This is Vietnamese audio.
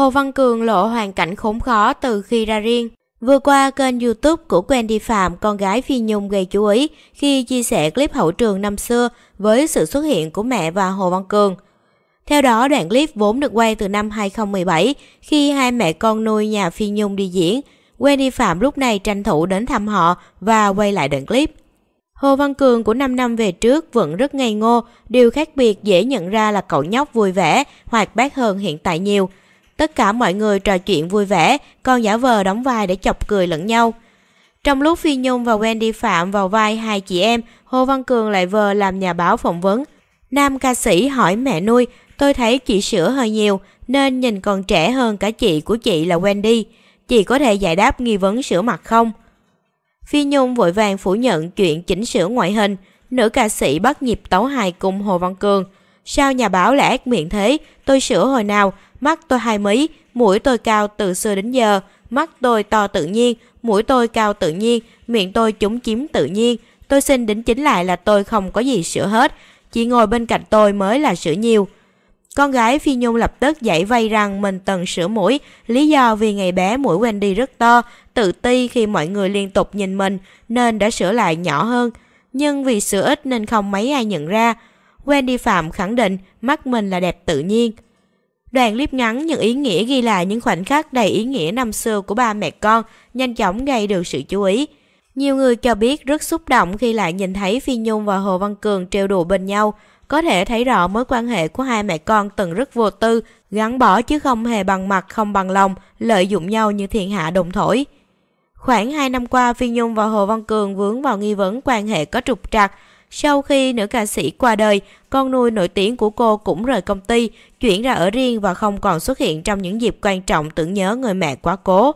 Hồ Văn Cường lộ hoàn cảnh khốn khó từ khi ra riêng. Vừa qua, kênh youtube của Wendy Phạm, con gái Phi Nhung gây chú ý khi chia sẻ clip hậu trường năm xưa với sự xuất hiện của mẹ và Hồ Văn Cường. Theo đó, đoạn clip vốn được quay từ năm 2017 khi hai mẹ con nuôi nhà Phi Nhung đi diễn. Wendy Phạm lúc này tranh thủ đến thăm họ và quay lại đoạn clip. Hồ Văn Cường của 5 năm về trước vẫn rất ngây ngô, điều khác biệt dễ nhận ra là cậu nhóc vui vẻ, hoạt bát hơn hiện tại nhiều – Tất cả mọi người trò chuyện vui vẻ, còn giả vờ đóng vai để chọc cười lẫn nhau. Trong lúc Phi Nhung và Wendy Phạm vào vai hai chị em, Hồ Văn Cường lại vờ làm nhà báo phỏng vấn. Nam ca sĩ hỏi mẹ nuôi, tôi thấy chị sữa hơi nhiều nên nhìn còn trẻ hơn cả chị của chị là Wendy. Chị có thể giải đáp nghi vấn sữa mặt không? Phi Nhung vội vàng phủ nhận chuyện chỉnh sửa ngoại hình, nữ ca sĩ bắt nhịp tấu hài cùng Hồ Văn Cường. Sao nhà báo lại ác miệng thế? Tôi sửa hồi nào? mắt tôi hai mí, mũi tôi cao từ xưa đến giờ, mắt tôi to tự nhiên, mũi tôi cao tự nhiên, miệng tôi chúng chiếm tự nhiên. Tôi xin đính chính lại là tôi không có gì sửa hết, chỉ ngồi bên cạnh tôi mới là sửa nhiều. Con gái Phi Nhung lập tức dãy vây rằng mình từng sửa mũi, lý do vì ngày bé mũi Wendy rất to, tự ti khi mọi người liên tục nhìn mình nên đã sửa lại nhỏ hơn. Nhưng vì sửa ít nên không mấy ai nhận ra. Wendy Phạm khẳng định mắt mình là đẹp tự nhiên. Đoạn clip ngắn những ý nghĩa ghi lại những khoảnh khắc đầy ý nghĩa năm xưa của ba mẹ con, nhanh chóng gây được sự chú ý. Nhiều người cho biết rất xúc động khi lại nhìn thấy Phi Nhung và Hồ Văn Cường trêu đùa bên nhau. Có thể thấy rõ mối quan hệ của hai mẹ con từng rất vô tư, gắn bỏ chứ không hề bằng mặt, không bằng lòng, lợi dụng nhau như thiên hạ đồng thổi. Khoảng 2 năm qua, Phi Nhung và Hồ Văn Cường vướng vào nghi vấn quan hệ có trục trặc. Sau khi nữ ca sĩ qua đời, con nuôi nổi tiếng của cô cũng rời công ty, chuyển ra ở riêng và không còn xuất hiện trong những dịp quan trọng tưởng nhớ người mẹ quá cố.